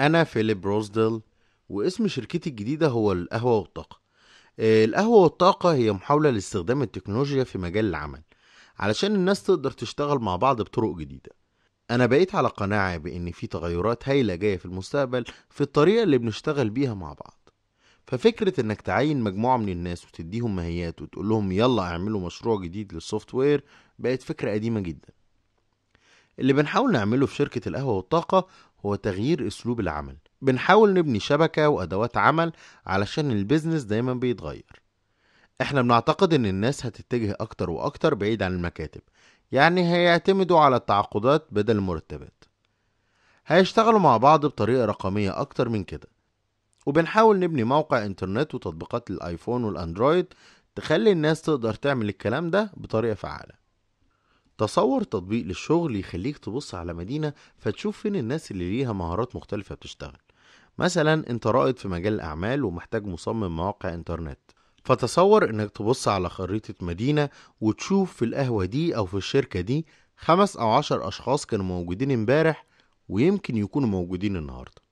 أنا فيليب روزدل واسم شركتي الجديدة هو القهوة والطاقة آه، القهوة والطاقة هي محاولة لاستخدام التكنولوجيا في مجال العمل علشان الناس تقدر تشتغل مع بعض بطرق جديدة أنا بقيت على قناعة بإن في تغيرات هايلة جاية في المستقبل في الطريقة اللي بنشتغل بيها مع بعض ففكرة إنك تعين مجموعة من الناس وتديهم ماهيات وتقول لهم يلا اعملوا مشروع جديد للسوفت وير بقت فكرة قديمة جدا اللي بنحاول نعمله في شركة القهوة والطاقة هو تغيير اسلوب العمل بنحاول نبني شبكه وادوات عمل علشان البيزنس دايما بيتغير احنا بنعتقد ان الناس هتتجه اكتر واكتر بعيد عن المكاتب يعني هيعتمدوا على التعاقدات بدل المرتبات هيشتغلوا مع بعض بطريقه رقميه اكتر من كده وبنحاول نبني موقع انترنت وتطبيقات للايفون والاندرويد تخلي الناس تقدر تعمل الكلام ده بطريقه فعاله تصور تطبيق للشغل يخليك تبص على مدينة فتشوف فين الناس اللي ليها مهارات مختلفة بتشتغل مثلا انت رائد في مجال الأعمال ومحتاج مصمم مواقع انترنت فتصور انك تبص على خريطة مدينة وتشوف في القهوة دي او في الشركة دي خمس او عشر اشخاص كانوا موجودين امبارح ويمكن يكونوا موجودين النهاردة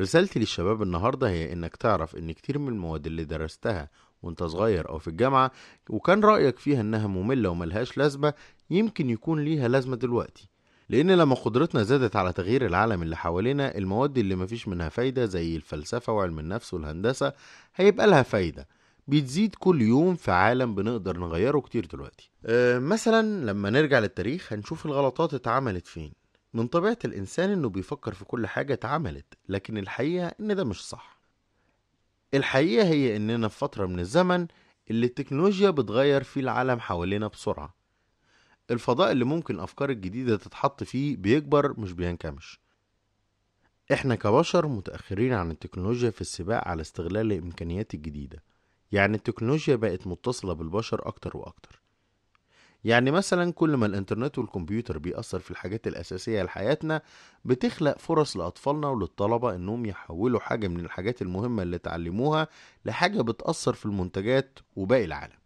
رسالتي للشباب النهاردة هي انك تعرف ان كتير من المواد اللي درستها وانت صغير او في الجامعه وكان رايك فيها انها ممله وملهاش لازمه يمكن يكون ليها لازمه دلوقتي لان لما قدرتنا زادت على تغيير العالم اللي حوالينا المواد اللي مفيش منها فايده زي الفلسفه وعلم النفس والهندسه هيبقى لها فايده بتزيد كل يوم في عالم بنقدر نغيره كتير دلوقتي أه مثلا لما نرجع للتاريخ هنشوف الغلطات اتعملت فين من طبيعة الإنسان إنه بيفكر في كل حاجة اتعملت لكن الحقيقة إن ده مش صح الحقيقة هي إننا في فترة من الزمن اللي التكنولوجيا بتغير فيه العالم حوالينا بسرعة الفضاء اللي ممكن الأفكار الجديدة تتحط فيه بيكبر مش بينكمش احنا كبشر متأخرين عن التكنولوجيا في السباق على استغلال الإمكانيات الجديدة يعني التكنولوجيا بقت متصلة بالبشر أكتر وأكتر يعني مثلا كل ما الانترنت والكمبيوتر بيأثر في الحاجات الأساسية لحياتنا بتخلق فرص لأطفالنا وللطلبة إنهم يحولوا حاجة من الحاجات المهمة اللي اتعلموها لحاجة بتأثر في المنتجات وباقي العالم